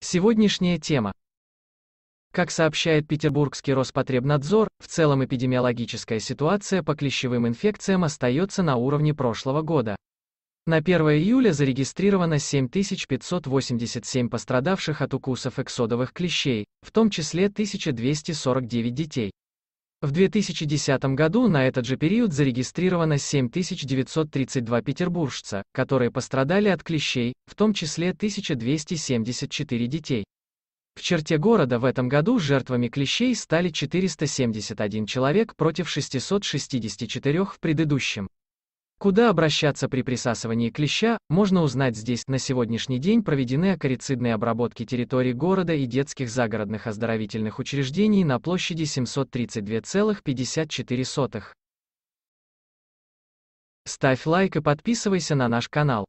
Сегодняшняя тема. Как сообщает петербургский Роспотребнадзор, в целом эпидемиологическая ситуация по клещевым инфекциям остается на уровне прошлого года. На 1 июля зарегистрировано 7587 пострадавших от укусов эксодовых клещей, в том числе 1249 детей. В 2010 году на этот же период зарегистрировано 7932 петербуржца, которые пострадали от клещей, в том числе 1274 детей. В черте города в этом году жертвами клещей стали 471 человек против 664 в предыдущем. Куда обращаться при присасывании клеща, можно узнать здесь. На сегодняшний день проведены акарицидные обработки территории города и детских загородных оздоровительных учреждений на площади 732,54. Ставь лайк и подписывайся на наш канал.